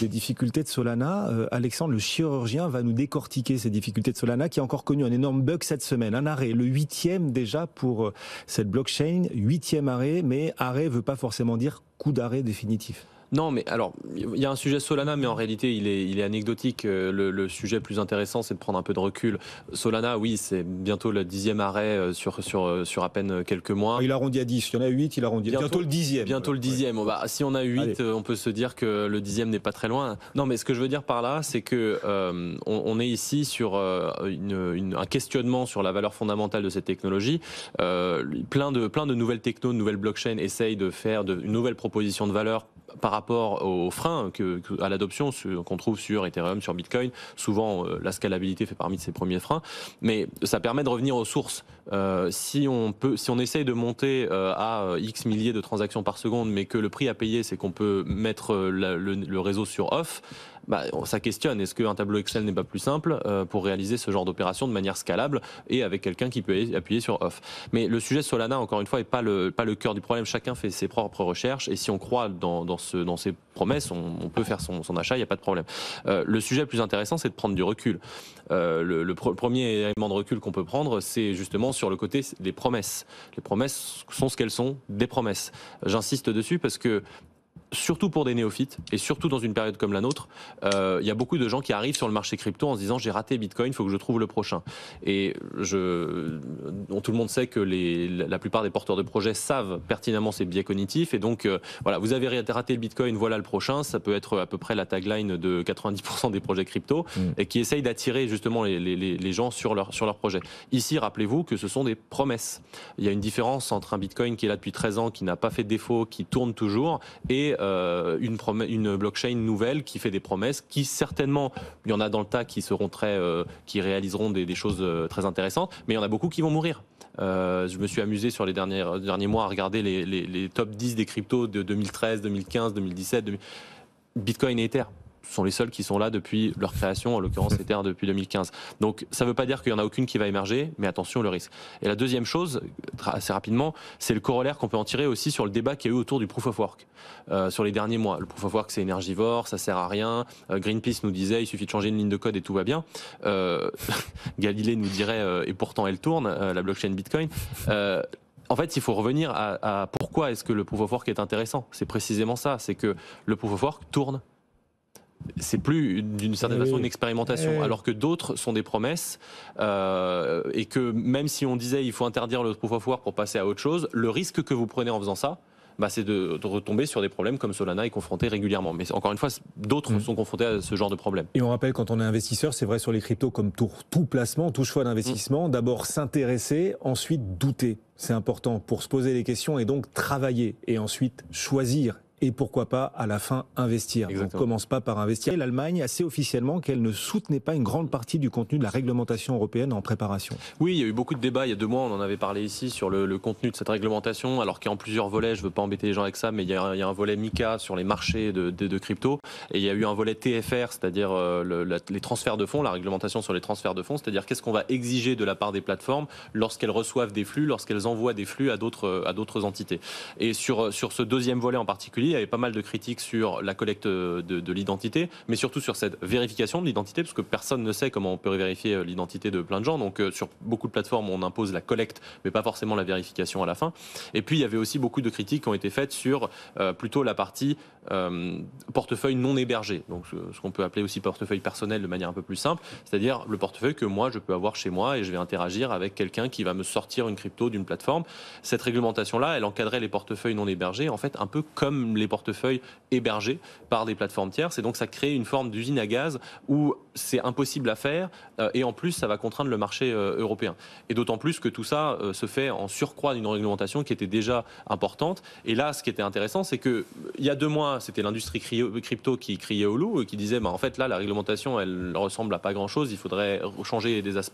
des difficultés de Solana. Euh, Alexandre, le chirurgien, va nous décortiquer ces difficultés de Solana, qui a encore connu un énorme bug cette semaine. Un arrêt, le huitième déjà pour euh, cette blockchain, huitième arrêt, mais arrêt ne veut pas forcément dire coup d'arrêt définitif. Non, mais alors, il y a un sujet Solana, mais en réalité, il est, anecdotique. Euh, le, le sujet plus intéressant, c'est de prendre un peu de recul. Solana, oui, c'est bientôt le dixième arrêt euh, sur, sur, euh, sur à peine quelques mois. Il arrondit à 10, il y en a huit, il arrondit bientôt, bientôt le dixième. Bientôt le dixième. Bah, si on a huit, on peut se dire que le dixième n'est pas très loin. Non, mais ce que je veux dire par là, c'est que on, est ici sur un questionnement sur la valeur fondamentale de cette technologie. plein, de, plein de nouvelles techno, de nouvelles blockchains essayent de faire de, une nouvelle proposition de valeur par rapport aux freins à l'adoption qu'on trouve sur Ethereum, sur Bitcoin, souvent euh, la scalabilité fait parmi de ces premiers freins, mais ça permet de revenir aux sources. Euh, si on peut, si on essaye de monter euh, à x milliers de transactions par seconde, mais que le prix à payer c'est qu'on peut mettre le, réseau sur off, bah, ça questionne. Est-ce qu'un tableau Excel n'est pas plus simple pour réaliser ce genre d'opération de manière scalable et avec quelqu'un qui peut appuyer sur off Mais le sujet Solana, encore une fois, n'est pas le cœur du problème. Chacun fait ses propres recherches et si on croit dans dans ses promesses, on, peut faire son, achat, il n'y a pas de problème. Euh, le sujet le plus intéressant, c'est de prendre du recul. Euh, le, premier élément de recul qu'on peut prendre, c'est justement sur le côté des promesses. Les promesses sont ce qu'elles sont, des promesses. J'insiste dessus parce que surtout pour des néophytes et surtout dans une période comme la nôtre, euh, il y a beaucoup de gens qui arrivent sur le marché crypto en se disant j'ai raté Bitcoin, il faut que je trouve le prochain. Et je, tout le monde sait que les, la plupart des porteurs de projets savent pertinemment ces biais cognitifs et donc euh, voilà, vous avez raté le Bitcoin, voilà le prochain. Ça peut être à peu près la tagline de 90% des projets crypto mm. et qui essayent d'attirer justement les, gens sur leur sur leur projet. Ici, rappelez-vous que ce sont des promesses. Il y a une différence entre un Bitcoin qui est là depuis 13 ans, qui n'a pas fait de défaut, qui tourne toujours et euh, une, blockchain nouvelle qui fait des promesses, qui certainement, il y en a dans le tas qui seront très, euh, qui réaliseront des, choses euh, très intéressantes, mais il y en a beaucoup qui vont mourir. je me suis amusé sur les derniers, derniers mois à regarder les, top 10 des cryptos de 2013, 2015, 2017, Bitcoin et Ether sont les seuls qui sont là depuis leur création, en l'occurrence Ether depuis 2015. Donc ça ne veut pas dire qu'il n'y en a aucune qui va émerger, mais attention le risque. Et la deuxième chose, assez rapidement, c'est le corollaire qu'on peut en tirer aussi sur le débat qu'il y a eu autour du proof of work euh, sur les derniers mois. Le proof of work c'est énergivore, ça sert à rien. Euh, Greenpeace nous disait il suffit de changer une ligne de code et tout va bien. Euh, Galilée nous dirait et pourtant elle tourne, la blockchain Bitcoin en fait, il faut revenir à, à pourquoi est-ce que le proof of work est intéressant. C'est précisément ça, c'est que le proof of work tourne c'est plus d'une certaine façon une expérimentation, alors que d'autres sont des promesses euh, et que même si on disait il faut interdire le proof of work pour passer à autre chose, le risque que vous prenez en faisant ça, bah, c'est de, retomber sur des problèmes comme Solana est confronté régulièrement. Mais encore une fois, d'autres mm. sont confrontés à ce genre de problème. Et on rappelle, quand on est investisseur, c'est vrai sur les cryptos comme tout, tout placement, tout choix d'investissement, mm. d'abord s'intéresser, ensuite douter. C'est important pour se poser les questions et donc travailler et ensuite choisir et pourquoi pas à la fin investir. On ne commence pas par investir. L'Allemagne, a assez officiellement, qu'elle ne soutenait pas une grande partie du contenu de la réglementation européenne en préparation. Oui, il y a eu beaucoup de débats il y a deux mois, on en avait parlé ici, sur le, contenu de cette réglementation, alors qu'il y a en plusieurs volets, je ne veux pas embêter les gens avec ça, mais il y a, un volet MICA sur les marchés de, crypto, et il y a eu un volet TFR, c'est-à-dire euh, les transferts de fonds, la réglementation sur les transferts de fonds, c'est-à-dire qu'est-ce qu'on va exiger de la part des plateformes lorsqu'elles reçoivent des flux, lorsqu'elles envoient des flux à d'autres entités. Et sur, sur ce deuxième volet en particulier, il y avait pas mal de critiques sur la collecte de, l'identité, mais surtout sur cette vérification de l'identité, parce que personne ne sait comment on peut vérifier euh, l'identité de plein de gens. Donc euh, sur beaucoup de plateformes, on impose la collecte, mais pas forcément la vérification à la fin. Et puis il y avait aussi beaucoup de critiques qui ont été faites sur euh, plutôt la partie portefeuille non hébergé, donc ce, qu'on peut appeler aussi portefeuille personnel de manière un peu plus simple, c'est-à-dire le portefeuille que moi je peux avoir chez moi et je vais interagir avec quelqu'un qui va me sortir une crypto d'une plateforme. Cette réglementation-là, elle encadrait les portefeuilles non hébergés, en fait un peu comme les portefeuilles hébergés par des plateformes tierces. Et donc ça crée une forme d'usine à gaz où c'est impossible à faire euh, et en plus ça va contraindre le marché euh, européen. Et d'autant plus que tout ça euh, se fait en surcroît d'une réglementation qui était déjà importante. Et là, ce qui était intéressant, c'est que il y a deux mois, c'était l'industrie crypto qui criait au loup et qui disait, bah, en fait là, la réglementation, elle ressemble à pas grand-chose, il faudrait changer des aspects.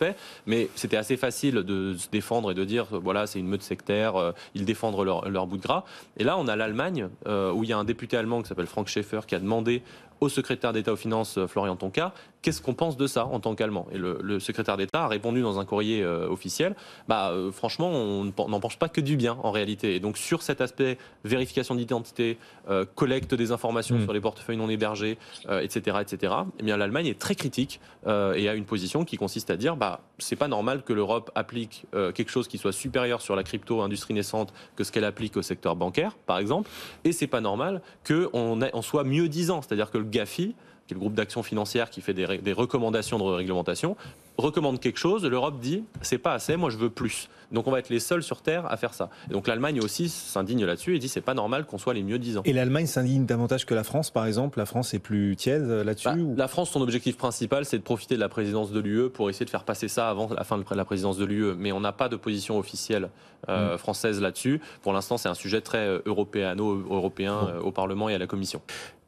Mais c'était assez facile de se défendre et de dire, voilà, c'est une meute sectaire, ils défendent leur, leur bout de gras. Et là, on a l'Allemagne, où il y a un député allemand qui s'appelle Frank Schaeffer qui a demandé au secrétaire d'État aux Finances, euh, Florian Tonka, qu'est-ce qu'on pense de ça en tant qu'Allemand Et le, secrétaire d'État a répondu dans un courrier euh, officiel, bah, euh, franchement, on n'en pense pas que du bien en réalité. Et donc sur cet aspect vérification d'identité, collecte des informations hmm. sur les portefeuilles non hébergés, etc., etc., eh bien l'Allemagne est très critique et a une position qui consiste à dire, bah, c'est pas normal que l'Europe applique quelque chose qui soit supérieur sur la crypto-industrie naissante que ce qu'elle applique au secteur bancaire, par exemple, et c'est pas normal qu'on on soit mieux disant, c'est-à-dire que le GAFI, qui est le groupe d'action financière qui fait des, recommandations de réglementation, recommande quelque chose, l'Europe dit c'est pas assez, moi je veux plus. Donc on va être les seuls sur Terre à faire ça. donc l'Allemagne aussi s'indigne là-dessus et dit c'est pas normal qu'on soit les mieux disant. Et l'Allemagne s'indigne davantage que la France par exemple La France est plus tiède euh, là-dessus bah, La France, son objectif principal c'est de profiter de la présidence de l'UE pour essayer de faire passer ça avant la fin de la présidence de l'UE. Mais on n'a pas de position officielle euh, hmm. française là-dessus. Pour l'instant c'est un sujet très euh, européen au Parlement et à la Commission.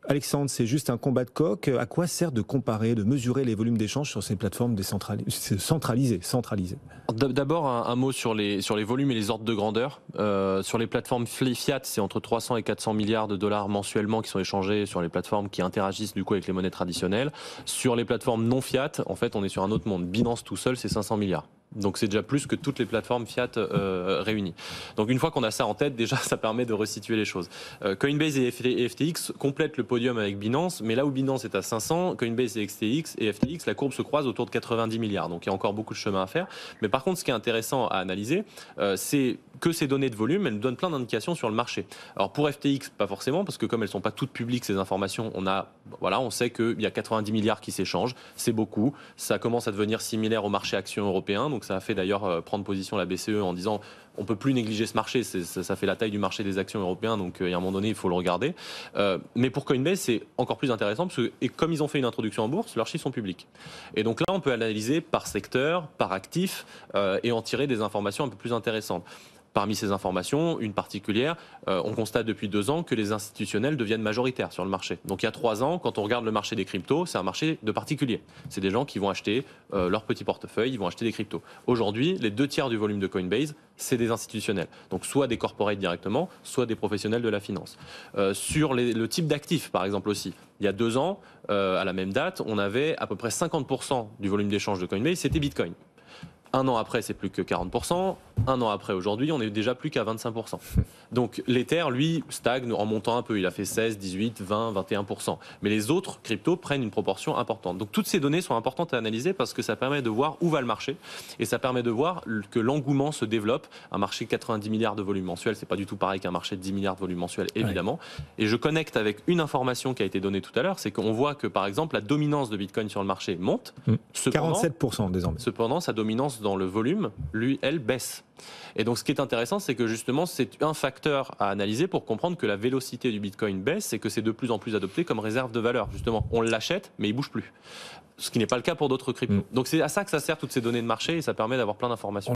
Alexandre, c'est juste un combat de coq. À quoi sert de comparer, de mesurer les volumes d'échanges sur ces plateformes décentralisées, centralisées, centralisées D'abord, un, mot sur les, sur les volumes et les ordres de grandeur. Euh, sur les plateformes fiat, c'est entre 300 et 400 milliards de dollars mensuellement qui sont échangés sur les plateformes qui interagissent du coup avec les monnaies traditionnelles. Sur les plateformes non fiat, en fait, on est sur un autre monde. Binance tout seul, c'est 500 milliards. Donc c'est déjà plus que toutes les plateformes fiat euh, réunies. Donc une fois qu'on a ça en tête, déjà ça permet de resituer les choses. Euh, Coinbase et FTX complètent le podium avec Binance, mais là où Binance est à 500, Coinbase et FTX, et FTX, la courbe se croise autour de 90 milliards. Donc il y a encore beaucoup de chemin à faire. Mais par contre, ce qui est intéressant à analyser, euh, c'est que ces données de volume, elles nous donnent plein d'indications sur le marché. Alors pour FTX, pas forcément, parce que comme elles sont pas toutes publiques ces informations, on a, voilà, on sait qu'il y a 90 milliards qui s'échangent, c'est beaucoup. Ça commence à devenir similaire au marché action européen. Donc ça a fait d'ailleurs euh, prendre position la BCE en disant on peut plus négliger ce marché. Ça, fait la taille du marché des actions européens, donc à euh, un moment donné, il faut le regarder. Euh, mais pour Coinbase, c'est encore plus intéressant parce que, et comme ils ont fait une introduction en bourse, leurs chiffres sont publics. Et donc là, on peut analyser par secteur, par actif et en tirer des informations un peu plus intéressantes. Parmi ces informations, une particulière, euh, on constate depuis deux ans que les institutionnels deviennent majoritaires sur le marché. Donc il y a trois ans, quand on regarde le marché des cryptos, c'est un marché de particuliers. C'est des gens qui vont acheter euh, leur petit portefeuille, ils vont acheter des cryptos. Aujourd'hui, les deux tiers du volume de Coinbase, c'est des institutionnels. Donc soit des corporates directement, soit des professionnels de la finance. Euh, sur le type d'actifs, par exemple aussi, il y a deux ans, à la même date, on avait à peu près 50% du volume d'échange de Coinbase, c'était Bitcoin. Un an après, c'est plus que 40%. Un an après, aujourd'hui, on est déjà plus qu'à 25%. Donc l'Ether, lui, stagne en montant un peu. Il a fait 16, 18, 20, 21%. Mais les autres cryptos prennent une proportion importante. Donc toutes ces données sont importantes à analyser parce que ça permet de voir où va le marché et ça permet de voir que l'engouement se développe. Un marché de 90 milliards de volume mensuel, c'est pas du tout pareil qu'un marché de 10 milliards de volume mensuel, évidemment. Et je connecte avec une information qui a été donnée tout à l'heure, c'est qu'on voit que par exemple la dominance de Bitcoin sur le marché monte. Hmm. Cependant, 47% désormais. Cependant, sa dominance dans le volume, lui, elle baisse. Et donc ce qui est intéressant, c'est que justement, c'est un facteur à analyser pour comprendre que la vélocité du Bitcoin baisse et que c'est de plus en plus adopté comme réserve de valeur. Justement, on l'achète, mais il bouge plus. Ce qui n'est pas le cas pour d'autres cryptos. Mm. Donc c'est à ça que ça sert toutes ces données de marché et ça permet d'avoir plein d'informations.